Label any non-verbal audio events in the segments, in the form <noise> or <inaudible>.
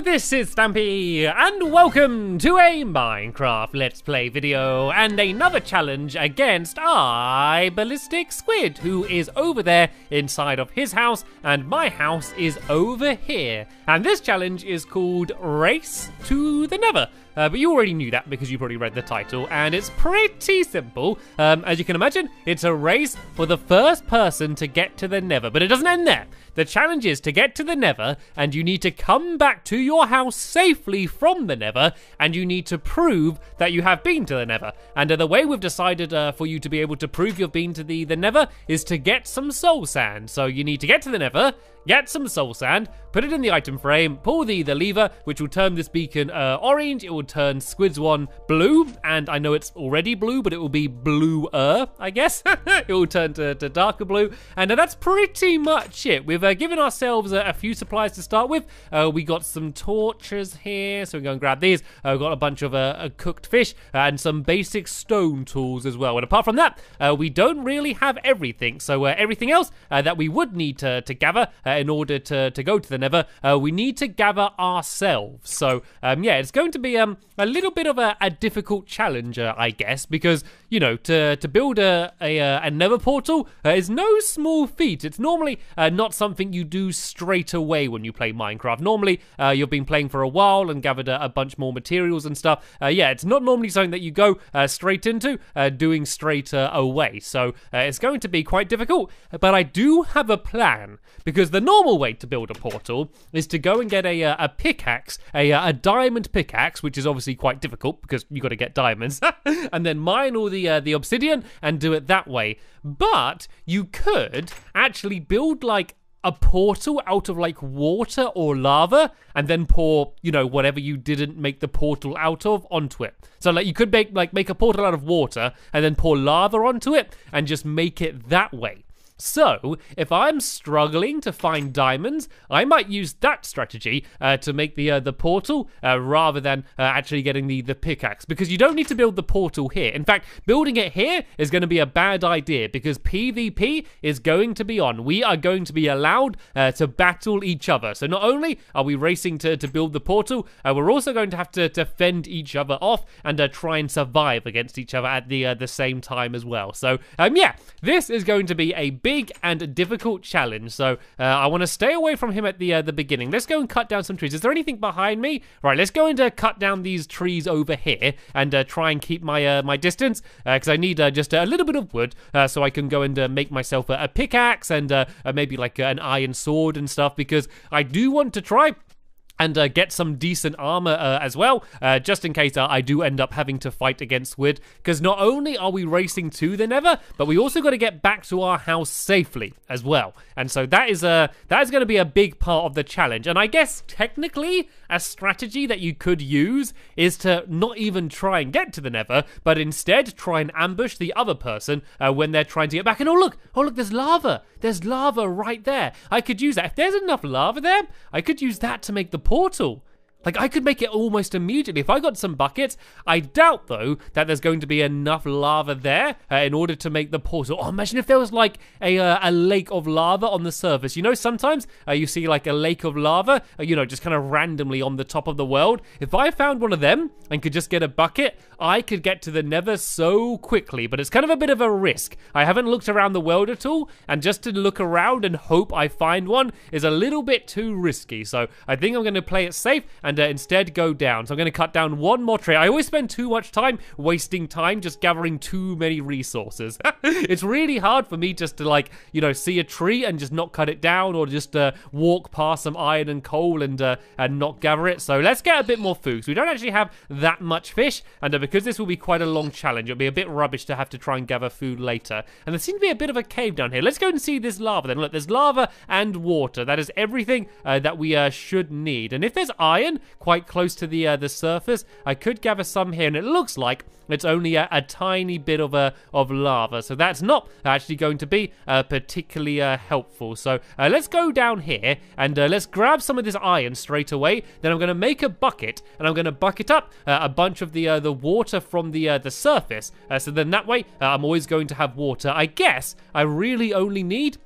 this is Stampy, and welcome to a Minecraft Let's Play video, and another challenge against I, Ballistic Squid, who is over there inside of his house, and my house is over here. And this challenge is called Race to the Never. Uh, but you already knew that because you probably read the title, and it's pretty simple. Um, as you can imagine, it's a race for the first person to get to the Never, but it doesn't end there. The challenge is to get to the Never, and you need to come back to your house safely from the Never, and you need to prove that you have been to the Never. And uh, the way we've decided uh, for you to be able to prove you've been to the, the Never is to get some soul sand. So you need to get to the Never, Get some soul sand, put it in the item frame, pull the, the lever, which will turn this beacon uh, orange, it will turn Squid's one blue, and I know it's already blue, but it will be bluer, I guess. <laughs> it will turn to, to darker blue, and uh, that's pretty much it. We've uh, given ourselves a, a, few supplies to start with. Uh, we got some torches here, so we are go and grab these. Uh, we've got a bunch of uh, cooked fish and some basic stone tools as well. And apart from that, we don't really have everything, so everything else that we would need to, to gather uh, in order to, to go to the Never, uh, we need to gather ourselves. So, um, yeah, it's going to be um, a little bit of a, a difficult challenge, uh, I guess, because, you know, to, to build a, a, uh, a Never portal uh, is no small feat. It's normally not something you do straight away when you play Minecraft. Normally, you've been playing for a while and gathered a, a bunch more materials and stuff. yeah, it's not normally something that you go straight into doing straight away. So, it's going to be quite difficult, but I do have a plan because the the normal way to build a portal is to go and get a, uh, a pickaxe, a, uh, a diamond pickaxe, which is obviously quite difficult because you've got to get diamonds, <laughs> and then mine all the, uh, the obsidian and do it that way. But you could actually build like a portal out of like water or lava and then pour you know whatever you didn't make the portal out of onto it so like you could make like make a portal out of water and then pour lava onto it and just make it that way so, if I'm struggling to find diamonds, I might use that strategy uh, to make the uh, the portal uh, rather than uh, actually getting the, the pickaxe because you don't need to build the portal here. In fact, building it here is going to be a bad idea because PvP is going to be on. We are going to be allowed uh, to battle each other. So not only are we racing to, to build the portal, uh, we're also going to have to, defend fend each other off and try and survive against each other at the the same time as well. So um, yeah, this is going to be a big big and difficult challenge. So uh, I want to stay away from him at the uh, the beginning. Let's go and cut down some trees. Is there anything behind me? Right, let's go and uh, cut down these trees over here and uh, try and keep my uh, my distance because uh, I need just a little bit of wood so I can go and make myself a, a pickaxe and maybe like an iron sword and stuff because I do want to try and uh, get some decent armor uh, as well, uh, just in case uh, I do end up having to fight against Squid. Because not only are we racing to the Never, but we also got to get back to our house safely as well. And so that is a uh, that is going to be a big part of the challenge. And I guess technically a strategy that you could use is to not even try and get to the Nether, but instead try and ambush the other person uh, when they're trying to get back. And oh, look, oh, look, there's lava. There's lava right there. I could use that. If there's enough lava there, I could use that to make the portal. Like, I could make it almost immediately. If I got some buckets, I doubt, though, that there's going to be enough lava there uh, in order to make the portal. Oh, imagine if there was, like, a, uh, a lake of lava on the surface. You know, sometimes uh, you see, like, a lake of lava, uh, you know, just kind of randomly on the top of the world. If I found one of them and could just get a bucket, I could get to the nether so quickly, but it's kind of a bit of a risk. I haven't looked around the world at all, and just to look around and hope I find one is a little bit too risky. So I think I'm going to play it safe and uh, instead go down. So I'm going to cut down one more tree. I always spend too much time wasting time just gathering too many resources. <laughs> it's really hard for me just to like, you know, see a tree and just not cut it down or just uh, walk past some iron and coal and, uh, and not gather it. So let's get a bit more food. So we don't actually have that much fish and uh, because this will be quite a long challenge, it'll be a bit rubbish to have to try and gather food later. And there seems to be a bit of a cave down here. Let's go and see this lava then. Look, there's lava and water. That is everything uh, that we uh, should need. And if there's iron quite close to the uh, the surface, I could gather some here. And it looks like it's only a, a tiny bit of uh, of lava. So that's not actually going to be uh, particularly uh, helpful. So uh, let's go down here and let's grab some of this iron straight away. Then I'm going to make a bucket and I'm going to bucket up a bunch of the, the water water from the uh, the surface. Uh, so then that way, uh, I'm always going to have water. I guess I really only need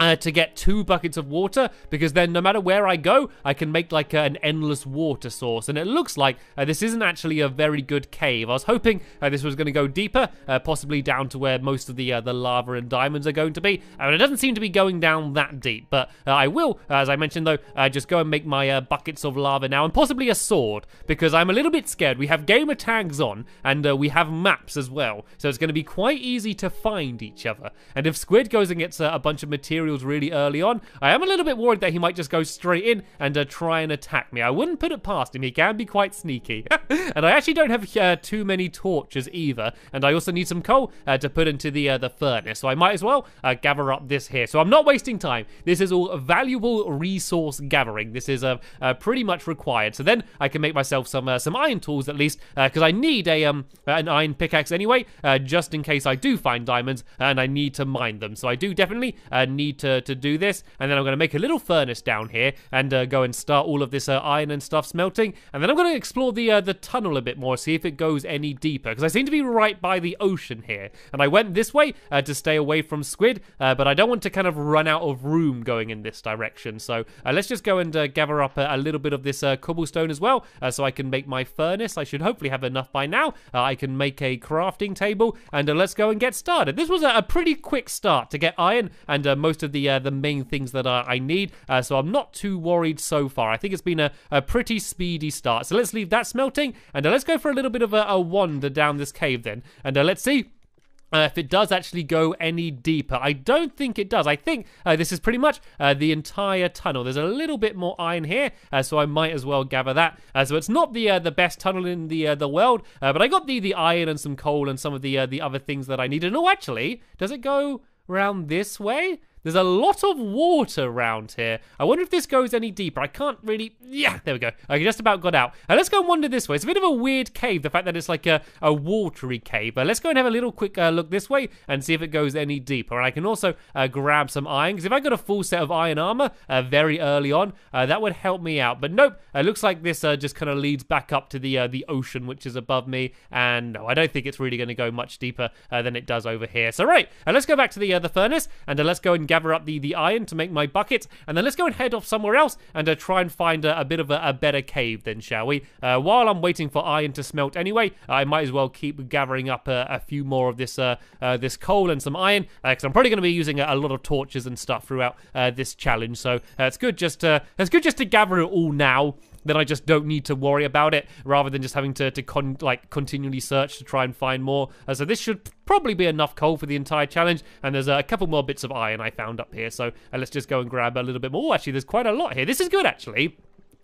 uh, to get two buckets of water because then no matter where I go, I can make like uh, an endless water source. And it looks like uh, this isn't actually a very good cave. I was hoping uh, this was going to go deeper, uh, possibly down to where most of the uh, the lava and diamonds are going to be. And it doesn't seem to be going down that deep. But I will, as I mentioned though, just go and make my buckets of lava now and possibly a sword because I'm a little bit scared. We have gamer tags on and we have maps as well, so it's going to be quite easy to find each other. And if Squid goes and gets a bunch of material materials really early on. I am a little bit worried that he might just go straight in and uh, try and attack me. I wouldn't put it past him. He can be quite sneaky. <laughs> and I actually don't have uh, too many torches either. And I also need some coal uh, to put into the uh, the furnace. So I might as well uh, gather up this here. So I'm not wasting time. This is all valuable resource gathering. This is uh, uh pretty much required. So then I can make myself some some iron tools at least because I need a um an iron pickaxe anyway just in case I do find diamonds and I need to mine them. So I do definitely need to, to do this. And then I'm going to make a little furnace down here and uh, go and start all of this uh, iron and stuff smelting. And then I'm going to explore the uh, the tunnel a bit more, see if it goes any deeper. Because I seem to be right by the ocean here. And I went this way uh, to stay away from squid, uh, but I don't want to kind of run out of room going in this direction. So uh, let's just go and gather up a, a, little bit of this cobblestone as well so I can make my furnace. I should hopefully have enough by now. I can make a crafting table and let's go and get started. This was a, a, pretty quick start to get iron and most of of the uh, the main things that I, I need. Uh, so I'm not too worried so far. I think it's been a, a pretty speedy start. So let's leave that smelting and uh, let's go for a little bit of a, a wander down this cave then. And uh, let's see uh, if it does actually go any deeper. I don't think it does. I think uh, this is pretty much uh, the entire tunnel. There's a little bit more iron here, uh, so I might as well gather that. so it's not the the best tunnel in the the world, but I got the the iron and some coal and some of the the other things that I needed. oh, actually, does it go round this way? There's a lot of water around here. I wonder if this goes any deeper. I can't really... Yeah, there we go. I just about got out. Now, let's go and wander this way. It's a bit of a weird cave, the fact that it's like a, a watery cave. But let's go and have a little quick uh, look this way and see if it goes any deeper. And I can also uh, grab some iron, because if I got a full set of iron armor uh, very early on, uh, that would help me out. But nope, it looks like this uh, just kind of leads back up to the, uh, the ocean, which is above me. And no, I don't think it's really going to go much deeper than it does over here. So right, let's go back to the, the furnace, and let's go and gather up the, the iron to make my bucket, and then let's go and head off somewhere else and uh, try and find a, a bit of a, a, better cave then, shall we? Uh, while I'm waiting for iron to smelt anyway, I might as well keep gathering up a, a few more of this uh, uh, this coal and some iron, because uh, I'm probably going to be using a, lot of torches and stuff throughout this challenge, so it's good just to, it's good just to gather it all now then I just don't need to worry about it rather than just having to, to con- like continually search to try and find more. Uh, so this should probably be enough coal for the entire challenge. And there's a couple more bits of iron I found up here. So uh, let's just go and grab a little bit more. actually, there's quite a lot here. This is good, actually.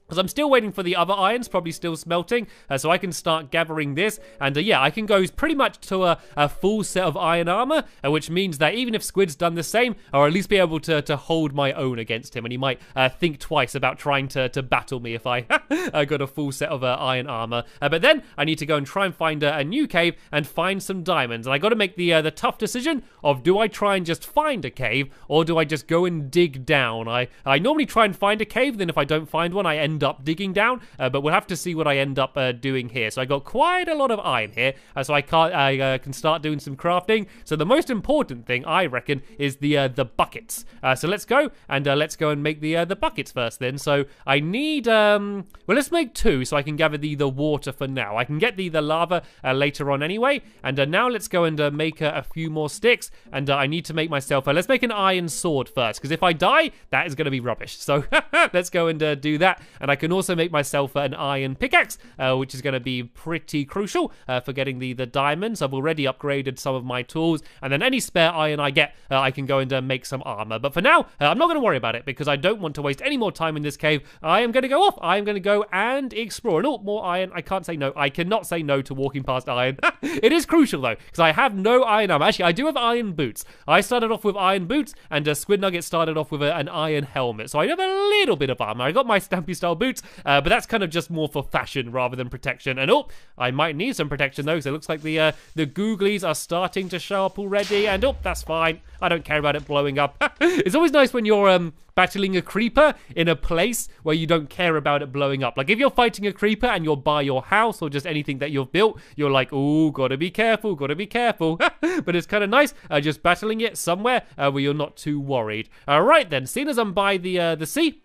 Because I'm still waiting for the other irons, probably still smelting, uh, so I can start gathering this. And uh, yeah, I can go pretty much to a, a full set of iron armor, uh, which means that even if Squid's done the same, I'll at least be able to, to hold my own against him. And he might uh, think twice about trying to, to battle me if I, <laughs> I got a full set of uh, iron armor. Uh, but then I need to go and try and find a, new cave and find some diamonds. And I got to make the, the tough decision of do I try and just find a cave or do I just go and dig down? I, I normally try and find a cave, then if I don't find one, I end end up digging down, uh, but we'll have to see what I end up uh, doing here. So I got quite a lot of iron here, uh, so I, can't, I uh, can start doing some crafting. So the most important thing, I reckon, is the uh, the buckets. Uh, so let's go, and let's go and make the the buckets first then. So I need, um, well, let's make two so I can gather the, the water for now. I can get the, the lava later on anyway, and now let's go and make a few more sticks, and I need to make myself, let's make an iron sword first, because if I die, that is going to be rubbish. So <laughs> let's go and do that. And I can also make myself an iron pickaxe, uh, which is going to be pretty crucial uh, for getting the, the diamonds. I've already upgraded some of my tools. And then any spare iron I get, uh, I can go and uh, make some armor. But for now, uh, I'm not going to worry about it because I don't want to waste any more time in this cave. I am going to go off. I am going to go and explore. And oh, more iron. I can't say no. I cannot say no to walking past iron. <laughs> it is crucial though, because I have no iron armor. Actually, I do have iron boots. I started off with iron boots and uh, Squid Nugget started off with a, an iron helmet. So I have a little bit of armor. I got my Stampy Style style boots, uh, but that's kind of just more for fashion rather than protection. And oh, I might need some protection though, so it looks like the uh, the googlies are starting to show up already. And oh, that's fine. I don't care about it blowing up. <laughs> it's always nice when you're um, battling a creeper in a place where you don't care about it blowing up. Like if you're fighting a creeper and you're by your house or just anything that you've built, you're like, oh, gotta be careful, gotta be careful. <laughs> but it's kind of nice uh, just battling it somewhere uh, where you're not too worried. All right then, seeing as I'm by the uh, the sea,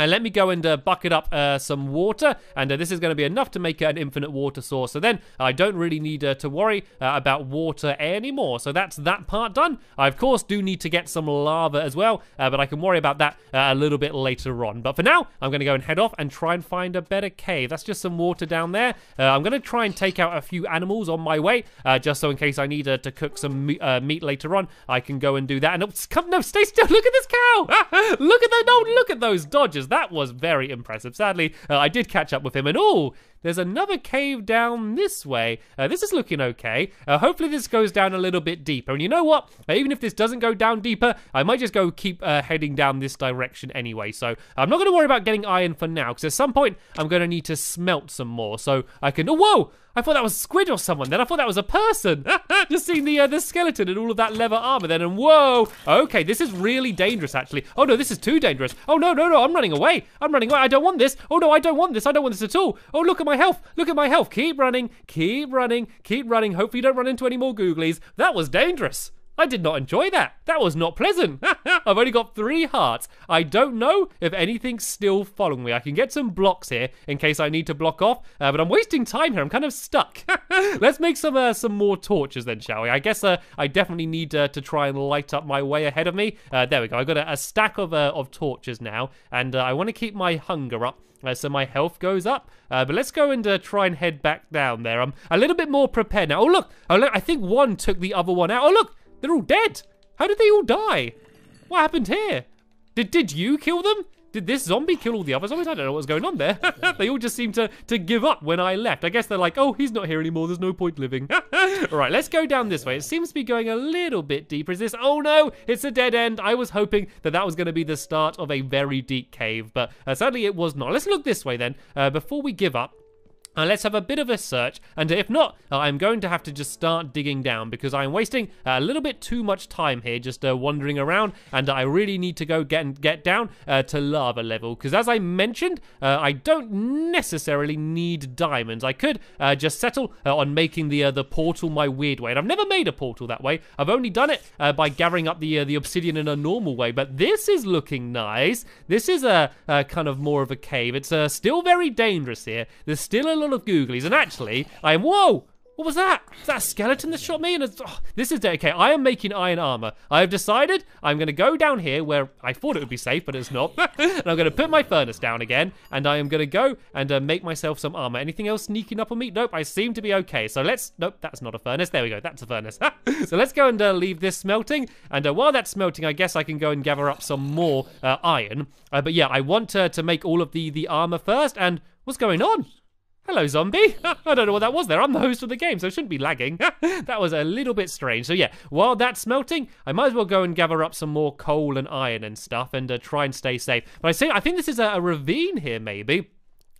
and uh, let me go and uh, bucket up uh, some water. And uh, this is going to be enough to make an infinite water source. So then I don't really need uh, to worry uh, about water anymore. So that's that part done. I, of course, do need to get some lava as well. but I can worry about that a little bit later on. But for now, I'm going to go and head off and try and find a better cave. That's just some water down there. I'm going to try and take out a few animals on my way. just so in case I need to cook some me meat later on, I can go and do that. And oh, come, no, stay still. <laughs> Look at this cow. Ah, <laughs> look at that. No, look at those dodges that was very impressive. Sadly, uh, I did catch up with him, and oh, there's another cave down this way. Uh, this is looking okay. Uh, hopefully this goes down a little bit deeper. And you know what? Uh, even if this doesn't go down deeper, I might just go keep uh, heading down this direction anyway. So I'm not going to worry about getting iron for now because at some point I'm going to need to smelt some more. So I can... Oh, whoa! I thought that was squid or someone. Then I thought that was a person. <laughs> Just seeing the uh, the skeleton and all of that leather armor. Then and whoa. Okay, this is really dangerous actually. Oh no, this is too dangerous. Oh no, no, no! I'm running away. I'm running away. I don't want this. Oh no, I don't want this. I don't want this at all. Oh look at my my health. Look at my health. Keep running. Keep running. Keep running. Hopefully you don't run into any more googlies. That was dangerous. I did not enjoy that. That was not pleasant. <laughs> I've only got three hearts. I don't know if anything's still following me. I can get some blocks here in case I need to block off, uh, but I'm wasting time here. I'm kind of stuck. <laughs> Let's make some uh, some more torches then, shall we? I guess uh, I definitely need uh, to try and light up my way ahead of me. Uh, there we go. I've got a, a stack of, uh, of torches now, and I want to keep my hunger up uh, so my health goes up. Uh, but let's go and uh, try and head back down there. I'm a little bit more prepared now. Oh, look. Oh, look. I think one took the other one out. Oh, look. They're all dead. How did they all die? What happened here? Did, did you kill them? Did this zombie kill all the other zombies? I don't know what's going on there. <laughs> they all just seem to, to give up when I left. I guess they're like, oh, he's not here anymore. There's no point living. all <laughs> right, let's go down this way. It seems to be going a little bit deeper. Is this? Oh, no, it's a dead end. I was hoping that that was going to be the start of a very deep cave, but uh, sadly it was not. Let's look this way then. Uh, before we give up, uh, let's have a bit of a search, and if not, uh, I'm going to have to just start digging down because I'm wasting a little bit too much time here just uh, wandering around, and I really need to go get and get down uh, to lava level because, as I mentioned, uh, I don't necessarily need diamonds. I could uh, just settle on making the the portal my weird way, and I've never made a portal that way. I've only done it by gathering up the the obsidian in a normal way, but this is looking nice. This is a, a kind of more of a cave. It's still very dangerous here. There's still a lot of googlies, and actually, I am. Whoa! What was that? Is that skeleton that shot me? And oh, this is okay. I am making iron armor. I have decided I'm going to go down here where I thought it would be safe, but it's not. <laughs> and I'm going to put my furnace down again, and I am going to go and uh, make myself some armor. Anything else sneaking up on me? Nope, I seem to be okay. So let's. Nope, that's not a furnace. There we go. That's a furnace. <laughs> so let's go and uh, leave this smelting. And uh, while that's smelting, I guess I can go and gather up some more uh, iron. Uh, but yeah, I want to make all of the the armor first. And what's going on? Hello, zombie. <laughs> I don't know what that was there. I'm the host of the game, so I shouldn't be lagging. <laughs> that was a little bit strange. So, yeah, while that's melting, I might as well go and gather up some more coal and iron and stuff and uh, try and stay safe. But I, see, I think this is a, a ravine here, maybe.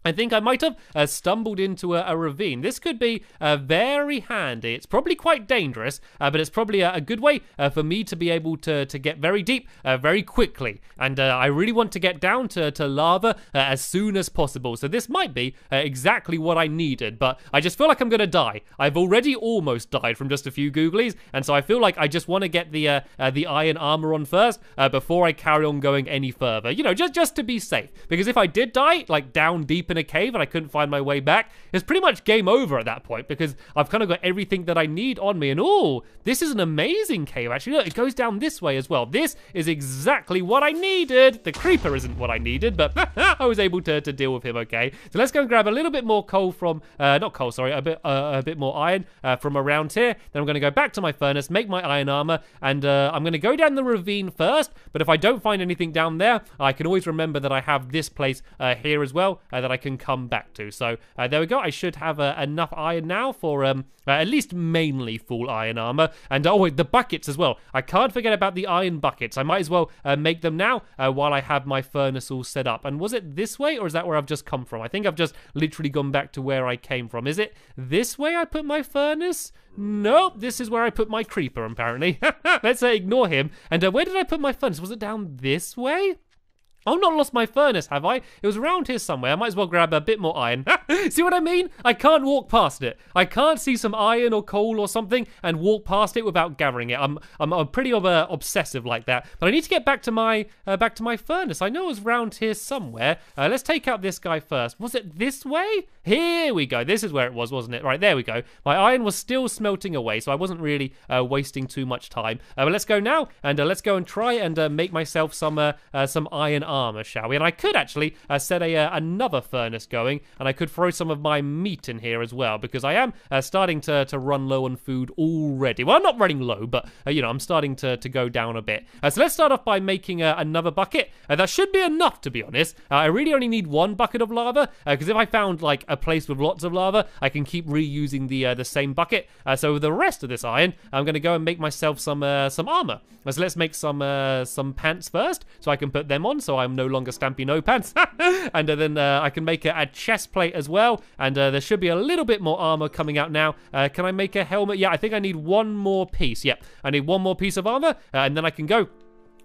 I think I might have uh, stumbled into a, a, ravine. This could be uh, very handy. It's probably quite dangerous, uh, but it's probably a, a good way uh, for me to be able to, to get very deep uh, very quickly. And uh, I really want to get down to, to lava as soon as possible. So this might be exactly what I needed, but I just feel like I'm going to die. I've already almost died from just a few googlies, and so I feel like I just want to get the the iron armor on first before I carry on going any further. You know, just, just to be safe. Because if I did die, like down deep in a cave and I couldn't find my way back, it's pretty much game over at that point because I've kind of got everything that I need on me. And oh, this is an amazing cave, actually. Look, it goes down this way as well. This is exactly what I needed. The creeper isn't what I needed, but <laughs> I was able to, to deal with him, okay? So let's go and grab a little bit more coal from, uh, not coal, sorry, a bit, uh, a bit more iron uh, from around here. Then I'm going to go back to my furnace, make my iron armor, and uh, I'm going to go down the ravine first. But if I don't find anything down there, I can always remember that I have this place uh, here as well uh, that I can come back to. So uh, there we go. I should have uh, enough iron now for um, uh, at least mainly full iron armor. And oh, wait, the buckets as well. I can't forget about the iron buckets. I might as well uh, make them now uh, while I have my furnace all set up. And was it this way or is that where I've just come from? I think I've just literally gone back to where I came from. Is it this way I put my furnace? Nope, this is where I put my creeper, apparently. <laughs> Let's say uh, ignore him. And where did I put my furnace? Was it down this way? I've not lost my furnace, have I? It was around here somewhere. I might as well grab a bit more iron. <laughs> see what I mean? I can't walk past it. I can't see some iron or coal or something and walk past it without gathering it. I'm I'm, I'm pretty uh, obsessive like that. But I need to get back to my uh, back to my furnace. I know it was around here somewhere. Uh, let's take out this guy first. Was it this way? Here we go. This is where it was, wasn't it? Right, there we go. My iron was still smelting away, so I wasn't really uh, wasting too much time. Uh, but let's go now and uh, let's go and try and make myself some some iron armor, shall we? And I could actually uh, set a uh, another furnace going, and I could throw some of my meat in here as well, because I am uh, starting to, to run low on food already. Well, I'm not running low, but, uh, you know, I'm starting to, to go down a bit. Uh, so let's start off by making uh, another bucket. that should be enough, to be honest. I really only need one bucket of lava, because if I found, like, a place with lots of lava, I can keep reusing the, the same bucket. so with the rest of this iron, I'm going to go and make myself some, some armor. So let's make some, some pants first, so I can put them on, so I'm no longer Stampy No Pants. <laughs> and uh, then uh, I can make a, chest plate as well. And uh, there should be a little bit more armor coming out now. can I make a helmet? Yeah, I think I need one more piece. Yep, I need one more piece of armor. and then I can go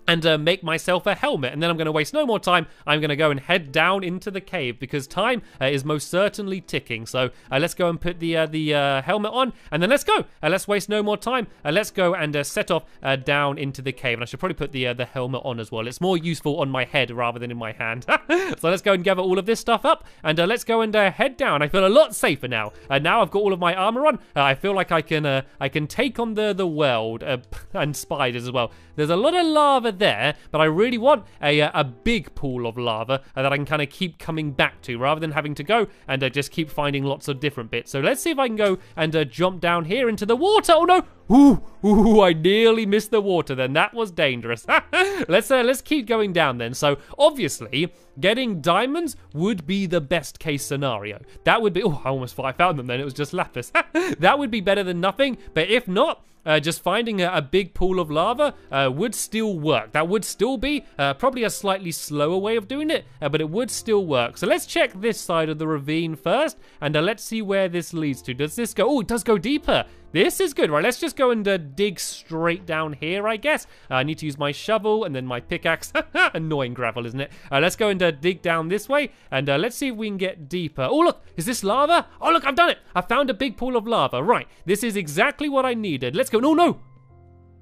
and uh, make myself a helmet. And then I'm going to waste no more time. I'm going to go and head down into the cave because time uh, is most certainly ticking. So uh, let's go and put the uh, the uh, helmet on, and then let's go. Uh, let's waste no more time. let's go and set off down into the cave. And I should probably put the the helmet on as well. It's more useful on my head rather than in my hand. <laughs> so let's go and gather all of this stuff up, and let's go and head down. I feel a lot safer now. And now I've got all of my armor on. I feel like I can I can take on the the world <laughs> and spiders as well. There's a lot of lava it there, but I really want a, uh, a big pool of lava uh, that I can kind of keep coming back to rather than having to go and uh, just keep finding lots of different bits. So let's see if I can go and uh, jump down here into the water. Oh no! Ooh, ooh, I nearly missed the water then. That was dangerous. <laughs> let's uh, let's keep going down then. So obviously, getting diamonds would be the best case scenario. That would be, oh, I almost I found them then. It was just lapis. <laughs> that would be better than nothing. But if not, uh, just finding a, a, big pool of lava uh, would still work. That would still be uh, probably a slightly slower way of doing it, uh, but it would still work. So let's check this side of the ravine first, and uh, let's see where this leads to. Does this go? Oh, it does go deeper. This is good. Right, let's just go and uh, dig straight down here, I guess. Uh, I need to use my shovel and then my pickaxe. <laughs> Annoying gravel, isn't it? Uh, let's go and uh, dig down this way, and uh, let's see if we can get deeper. Oh, look, is this lava? Oh, look, I've done it. I found a big pool of lava. Right, this is exactly what I needed. Let's go. No, no.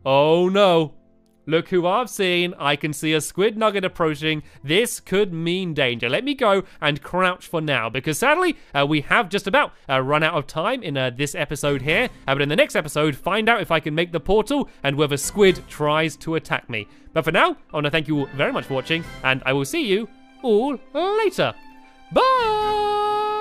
Oh, no. Look who I've seen. I can see a squid nugget approaching. This could mean danger. Let me go and crouch for now because sadly, uh, we have just about uh, run out of time in uh, this episode here. Uh, but in the next episode, find out if I can make the portal and whether squid tries to attack me. But for now, I want to thank you all very much for watching and I will see you all later. Bye!